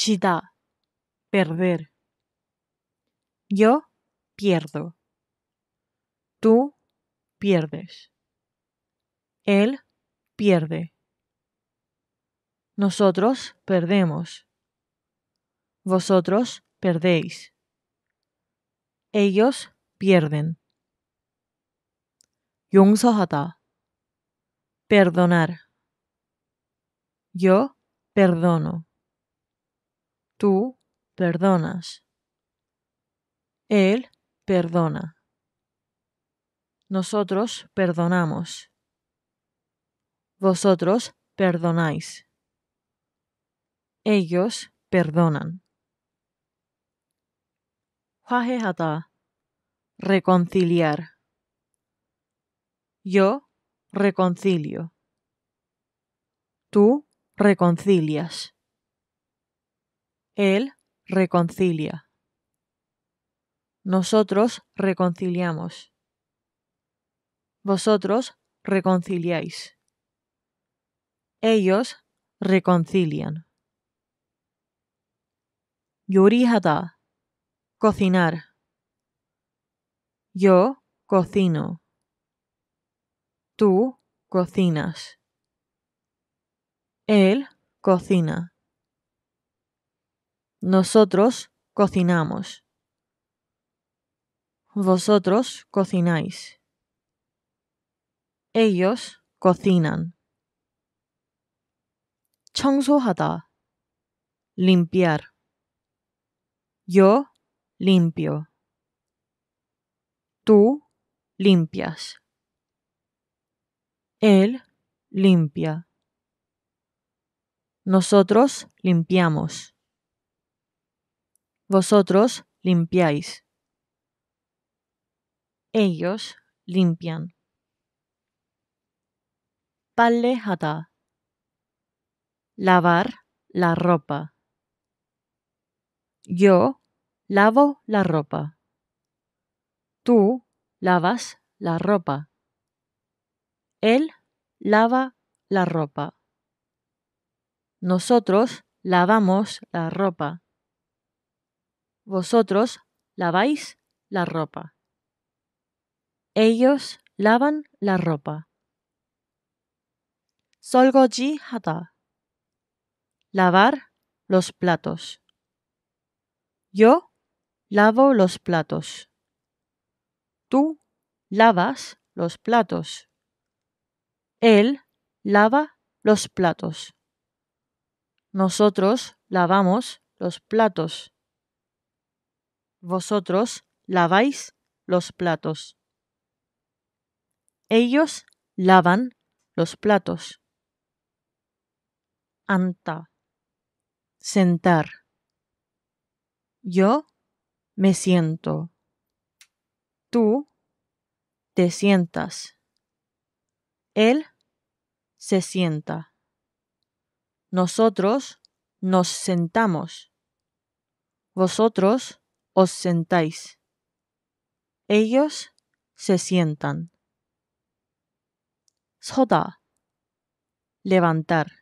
chida, perder. Yo pierdo. Tú pierdes. Él pierde. Nosotros perdemos. Vosotros perdéis. Ellos pierden. 용서하다. Perdonar. Yo perdono. Tú perdonas. Él perdona. Nosotros perdonamos. Vosotros perdonáis. Ellos perdonan. reconciliar. Yo reconcilio. Tú reconcilias. Él reconcilia. Nosotros reconciliamos. Vosotros reconciliáis. Ellos reconcilian. Yurihata. Cocinar. Yo cocino. Tú cocinas. Él cocina. Nosotros cocinamos. Vosotros cocináis. Ellos cocinan. 청소하다. Limpiar. Yo limpio. Tú limpias. Él limpia. Nosotros limpiamos. Vosotros limpiáis. Ellos limpian. Palehata. Lavar la ropa. Yo lavo la ropa. Tú lavas la ropa. Él lava la ropa. Nosotros lavamos la ropa. Vosotros laváis la ropa. Ellos lavan la ropa. Solgoji Hata. Lavar los platos. Yo lavo los platos. Tú lavas los platos. Él lava los platos. Nosotros lavamos los platos vosotros laváis los platos. Ellos lavan los platos. Anta. Sentar. Yo me siento. Tú te sientas. Él se sienta. Nosotros nos sentamos. Vosotros os sentáis. Ellos se sientan. Soda. Levantar.